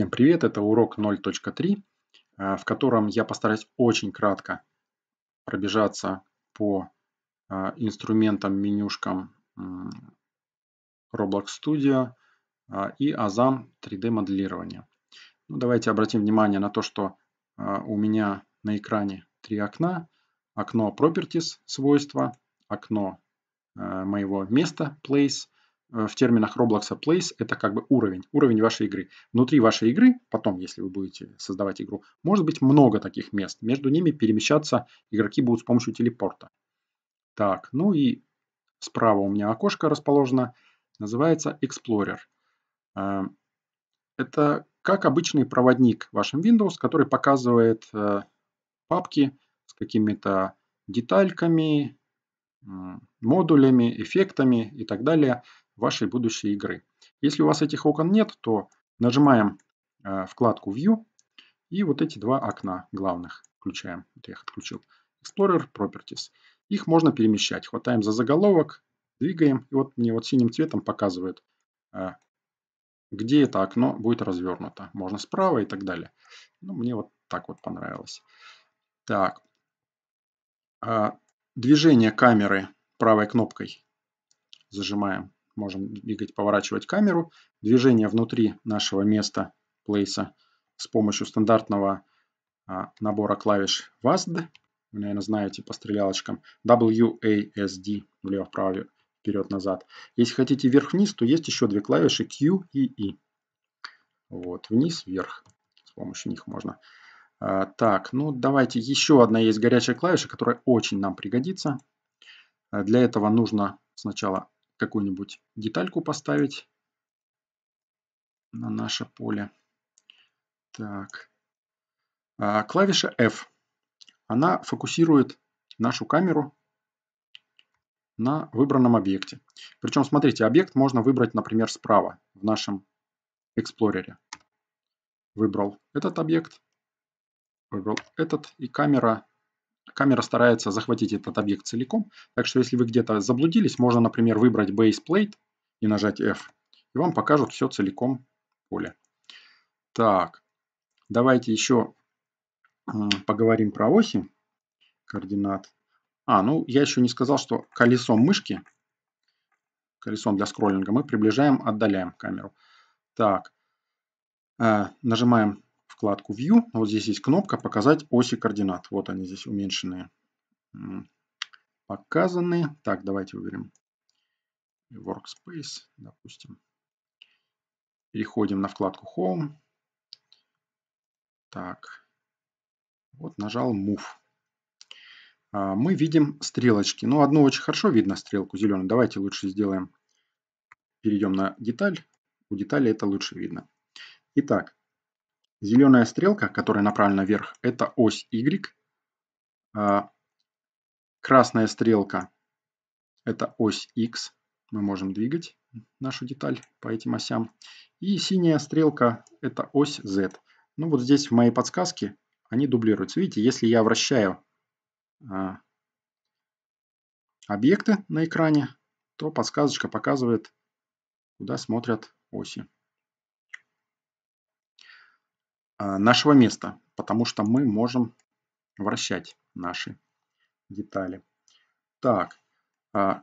Всем привет, это урок 0.3, э, в котором я постараюсь очень кратко пробежаться по э, инструментам, менюшкам Roblox Studio э, и азам 3D моделирования. Ну, давайте обратим внимание на то, что у меня на экране три окна. Окно Properties, свойства, окно моего места, Place – Э, в терминах Roblox Place это как бы уровень, уровень вашей игры. Внутри вашей игры, потом, если вы будете создавать игру, может быть много таких мест. Между ними перемещаться игроки будут с помощью телепорта. Так, ну и справа у меня окошко расположено, называется Explorer. Э, это как обычный проводник вашем Windows, который показывает э, папки с какими-то детальками, модулями, эффектами и так далее вашей будущей игры. Если у вас этих окон нет, то нажимаем э, вкладку View и вот эти два окна главных включаем. Вот я их отключил. Explorer Properties. Их можно перемещать. Хватаем за заголовок, двигаем. И вот мне вот синим цветом показывают, э, где это окно будет развернуто. Можно справа и так далее. Ну, мне вот так вот понравилось. Так. Э, движение камеры правой кнопкой зажимаем можем двигать, поворачивать камеру. Движение внутри нашего места, плейса, с помощью стандартного а, набора клавиш WASD. Вы, наверное, знаете по стрелялочкам. WASD, влево-вправо, вперед-назад. Если хотите вверх-вниз, то есть еще две клавиши Q и I. Вот, вниз-вверх. С помощью них можно. А, так, ну давайте еще одна есть горячая клавиша, которая очень нам пригодится. Для этого нужно сначала какую-нибудь детальку поставить на наше поле. Так. А, клавиша F. Она фокусирует нашу камеру на выбранном объекте. Причем, смотрите, объект можно выбрать, например, справа в нашем эксплорере. Выбрал этот объект, выбрал этот, и камера Камера старается захватить этот объект целиком, так что если вы где-то заблудились, можно, например, выбрать Base Plate и нажать F, и вам покажут все целиком поле. Так, давайте еще поговорим про оси координат. А, ну я еще не сказал, что колесом мышки, колесом для скроллинга мы приближаем, отдаляем камеру. Так, э, нажимаем вкладку View. Вот здесь есть кнопка «Показать оси координат». Вот они здесь уменьшенные. Показаны. Так, давайте выберем Workspace, допустим. Переходим на вкладку Home. Так, вот нажал Move. А, мы видим стрелочки. Ну, одну очень хорошо видно, стрелку зеленую. Давайте лучше сделаем. Перейдем на деталь. У детали это лучше видно. Итак, Зеленая стрелка, которая направлена вверх, это ось Y. А, красная стрелка – это ось X. Мы можем двигать нашу деталь по этим осям. И синяя стрелка – это ось Z. Ну вот здесь в моей подсказке они дублируются. Видите, если я вращаю а, объекты на экране, то подсказочка показывает, куда смотрят оси. Э, нашего места, потому что мы можем вращать наши детали. Так, э,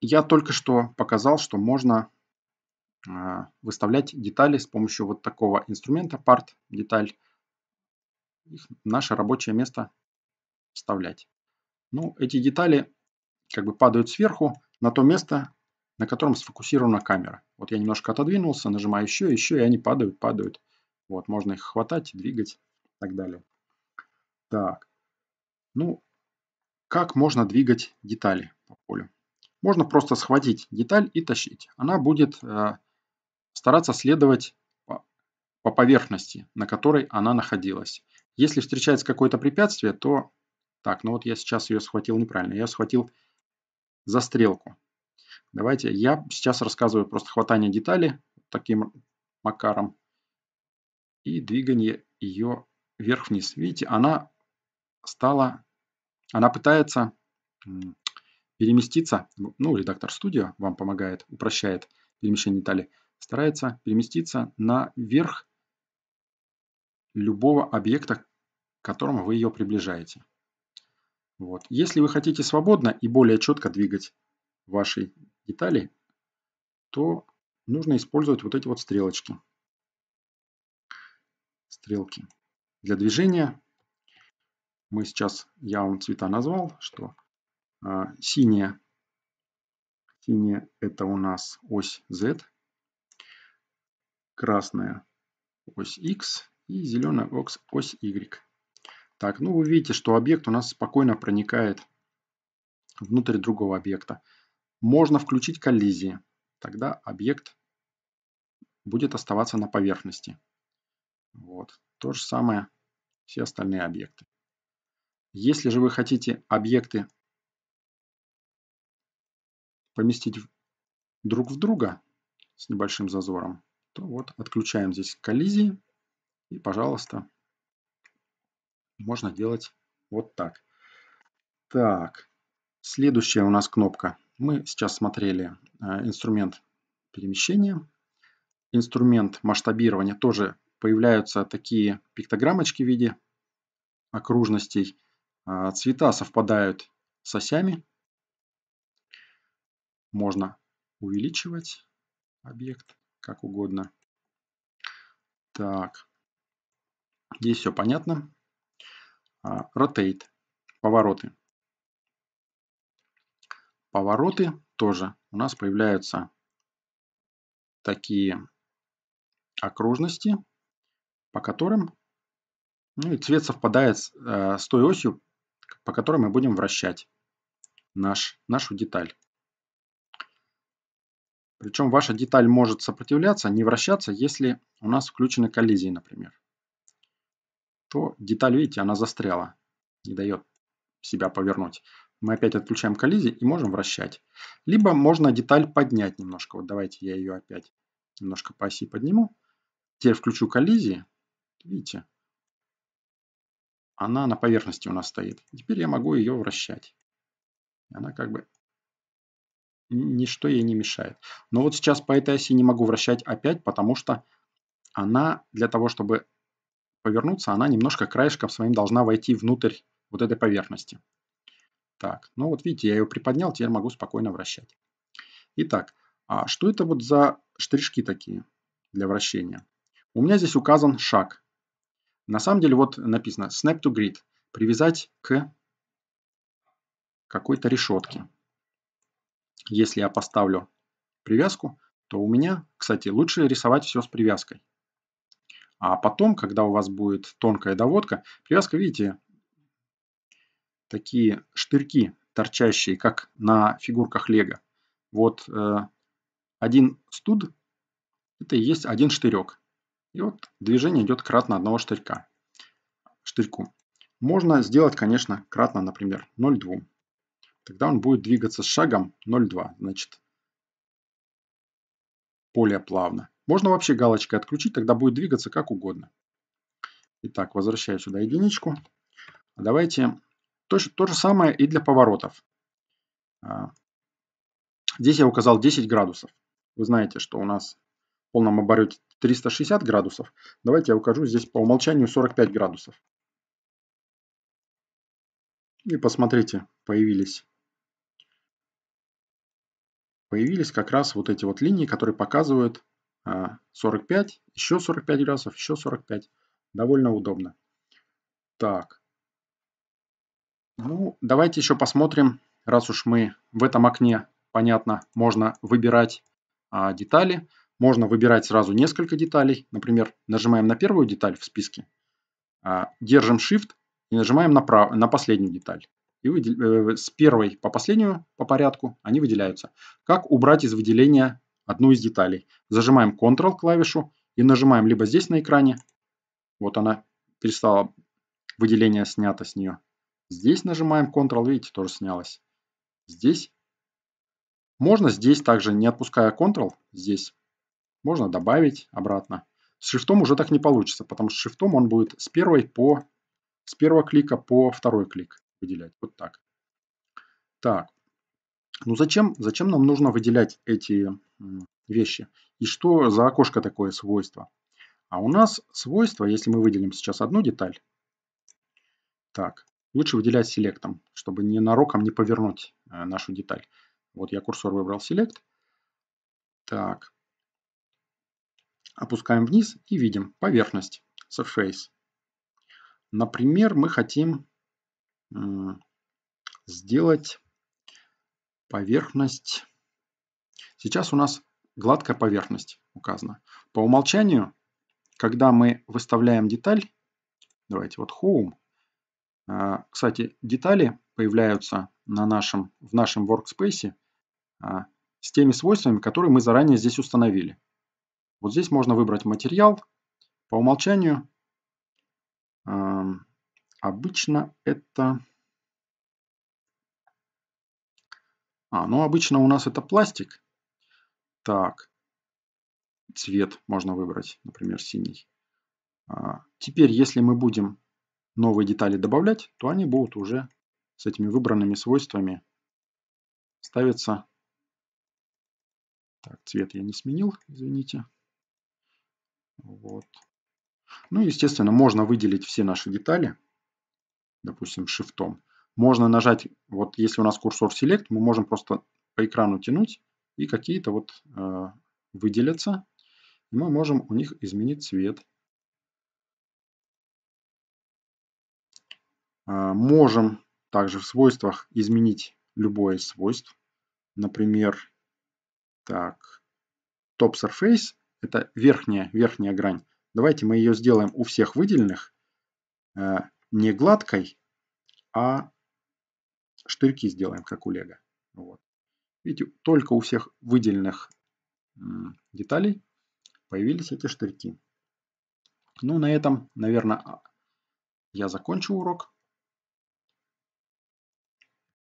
я только что показал, что можно э, выставлять детали с помощью вот такого инструмента, part деталь, наше рабочее место вставлять. Ну, эти детали как бы падают сверху на то место, на котором сфокусирована камера. Вот я немножко отодвинулся, нажимаю еще, еще, и они падают, падают. Вот, можно их хватать, двигать и так далее. Так, ну, как можно двигать детали по полю? Можно просто схватить деталь и тащить. Она будет э, стараться следовать по, по поверхности, на которой она находилась. Если встречается какое-то препятствие, то... Так, ну вот я сейчас ее схватил неправильно. Я схватил за стрелку. Давайте я сейчас рассказываю просто хватание детали таким макаром и двигание ее вверх-вниз. Видите, она стала, она пытается переместиться, ну, редактор студия вам помогает, упрощает перемещение детали, старается переместиться наверх любого объекта, к которому вы ее приближаете. Вот. Если вы хотите свободно и более четко двигать ваши детали, то нужно использовать вот эти вот стрелочки стрелки. Для движения мы сейчас, я вам цвета назвал, что э, а, синяя, синяя это у нас ось Z, красная ось X и зеленая ось, ось Y. Так, ну вы видите, что объект у нас спокойно проникает внутрь другого объекта. Можно включить коллизии, тогда объект будет оставаться на поверхности. Вот. То же самое все остальные объекты. Если же вы хотите объекты поместить друг в друга с небольшим зазором, то вот отключаем здесь коллизии. И, пожалуйста, можно делать вот так. Так, следующая у нас кнопка. Мы сейчас смотрели э, инструмент перемещения. Инструмент масштабирования тоже появляются такие пиктограммочки в виде окружностей. А, цвета совпадают с осями. Можно увеличивать объект как угодно. Так, здесь все понятно. А, rotate, повороты. Повороты тоже у нас появляются такие окружности по которым ну, и цвет совпадает с, э, с той осью, по которой мы будем вращать наш, нашу деталь. Причем ваша деталь может сопротивляться, а не вращаться, если у нас включены коллизии, например. То деталь, видите, она застряла, не дает себя повернуть. Мы опять отключаем коллизии и можем вращать. Либо можно деталь поднять немножко. Вот давайте я ее опять немножко по оси подниму. Теперь включу коллизии. Видите? Она на поверхности у нас стоит. Теперь я могу ее вращать. Она как бы... Ничто ей не мешает. Но вот сейчас по этой оси не могу вращать опять, потому что она для того, чтобы повернуться, она немножко краешком своим должна войти внутрь вот этой поверхности. Так, ну вот видите, я ее приподнял, теперь могу спокойно вращать. Итак, а что это вот за штришки такие для вращения? У меня здесь указан шаг. На самом деле вот написано snap to grid. Привязать к какой-то решетке. Если я поставлю привязку, то у меня, кстати, лучше рисовать все с привязкой. А потом, когда у вас будет тонкая доводка, привязка, видите, такие штырьки торчащие, как на фигурках лего. Вот э, один студ, это и есть один штырек. И вот движение идет кратно одного штырька. Штырьку. Можно сделать, конечно, кратно, например, 0,2. Тогда он будет двигаться с шагом 0,2, значит, более плавно. Можно вообще галочкой отключить, тогда будет двигаться как угодно. Итак, возвращаю сюда единичку. Давайте то, то же самое и для поворотов. А, здесь я указал 10 градусов. Вы знаете, что у нас полном обороте 360 градусов, давайте я укажу здесь по умолчанию 45 градусов. И посмотрите, появились появились как раз вот эти вот линии, которые показывают 45, а, еще 45 градусов, еще 45. Довольно удобно. Так. Ну, давайте еще посмотрим, раз уж мы в этом окне, понятно, можно выбирать а, детали. Можно выбирать сразу несколько деталей. Например, нажимаем на первую деталь в списке, а, держим Shift и нажимаем на, прав... на последнюю деталь. И выдел... Э, с первой по последнюю по порядку они выделяются. Как убрать из выделения одну из деталей? Зажимаем Ctrl клавишу и нажимаем либо здесь на экране. Вот она перестала, выделение снято с нее. Здесь нажимаем Ctrl, видите, тоже снялось. Здесь. Можно здесь также, не отпуская Ctrl, здесь можно добавить обратно. С шрифтом уже так не получится, потому что шрифтом он будет с, первой по, с первого клика по второй клик выделять. Вот так. Так. Ну зачем, зачем нам нужно выделять эти вещи? И что за окошко такое свойство? А у нас свойство, если мы выделим сейчас одну деталь, так, лучше выделять селектом, чтобы ненароком не повернуть э, нашу деталь. Вот я курсор выбрал Select. Так, Опускаем вниз и видим поверхность, surface. Например, мы хотим сделать поверхность. Сейчас у нас гладкая поверхность указана. По умолчанию, когда мы выставляем деталь, давайте вот home, а, кстати, детали появляются на нашем, в нашем workspace а, с теми свойствами, которые мы заранее здесь установили. Вот здесь можно выбрать материал. По умолчанию эм, обычно это... А, ну обычно у нас это пластик. Так, цвет можно выбрать, например, синий. А, теперь, если мы будем новые детали добавлять, то они будут уже с этими выбранными свойствами ставиться. Так, цвет я не сменил, извините. Вот. Ну, естественно, можно выделить все наши детали, допустим, шифтом. Можно нажать, вот если у нас курсор Select, мы можем просто по экрану тянуть, и какие-то вот э, выделятся. мы можем у них изменить цвет. Э, можем также в свойствах изменить любое свойство. Например, так, Top Surface это верхняя, верхняя грань. Давайте мы ее сделаем у всех выделенных э, не гладкой, а штырьки сделаем, как у лего. Вот. Видите, только у всех выделенных э, деталей появились эти штырьки. Ну, на этом, наверное, а, я закончу урок.